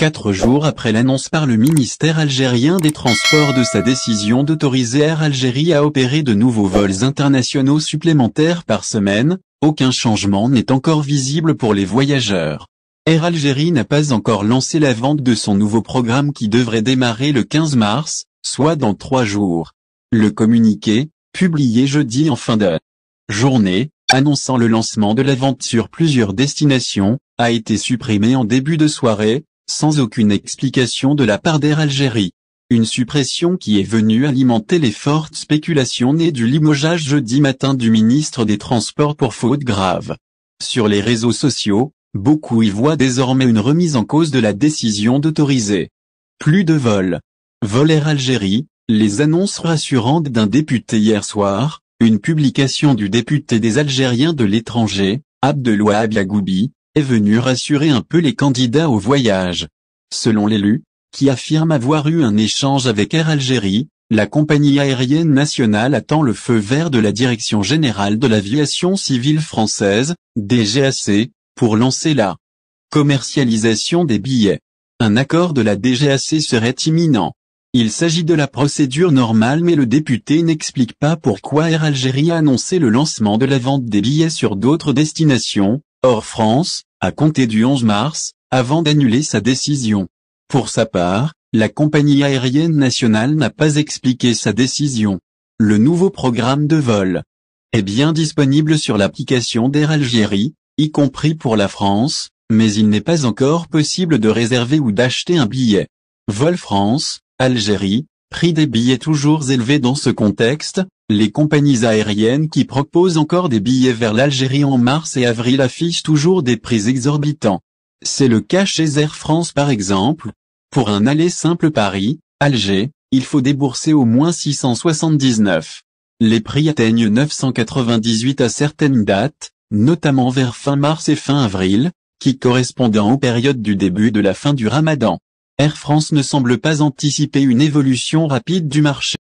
Quatre jours après l'annonce par le ministère algérien des Transports de sa décision d'autoriser Air Algérie à opérer de nouveaux vols internationaux supplémentaires par semaine, aucun changement n'est encore visible pour les voyageurs. Air Algérie n'a pas encore lancé la vente de son nouveau programme qui devrait démarrer le 15 mars, soit dans trois jours. Le communiqué, publié jeudi en fin de journée, annonçant le lancement de la vente sur plusieurs destinations, a été supprimé en début de soirée, sans aucune explication de la part d'Air Algérie. Une suppression qui est venue alimenter les fortes spéculations nées du limogeage jeudi matin du ministre des Transports pour faute grave. Sur les réseaux sociaux, beaucoup y voient désormais une remise en cause de la décision d'autoriser. Plus de vols. Vol Air Algérie, les annonces rassurantes d'un député hier soir, une publication du député des Algériens de l'étranger, Abdeloua Abiagoubi est venu rassurer un peu les candidats au voyage. Selon l'élu, qui affirme avoir eu un échange avec Air Algérie, la compagnie aérienne nationale attend le feu vert de la Direction Générale de l'Aviation Civile Française, DGAC, pour lancer la commercialisation des billets. Un accord de la DGAC serait imminent. Il s'agit de la procédure normale mais le député n'explique pas pourquoi Air Algérie a annoncé le lancement de la vente des billets sur d'autres destinations, Or France, a compté du 11 mars, avant d'annuler sa décision. Pour sa part, la compagnie aérienne nationale n'a pas expliqué sa décision. Le nouveau programme de vol est bien disponible sur l'application d'Air Algérie, y compris pour la France, mais il n'est pas encore possible de réserver ou d'acheter un billet. Vol France, Algérie, prix des billets toujours élevés dans ce contexte, les compagnies aériennes qui proposent encore des billets vers l'Algérie en mars et avril affichent toujours des prix exorbitants. C'est le cas chez Air France par exemple. Pour un aller simple Paris, Alger, il faut débourser au moins 679. Les prix atteignent 998 à certaines dates, notamment vers fin mars et fin avril, qui correspondant aux périodes du début de la fin du ramadan. Air France ne semble pas anticiper une évolution rapide du marché.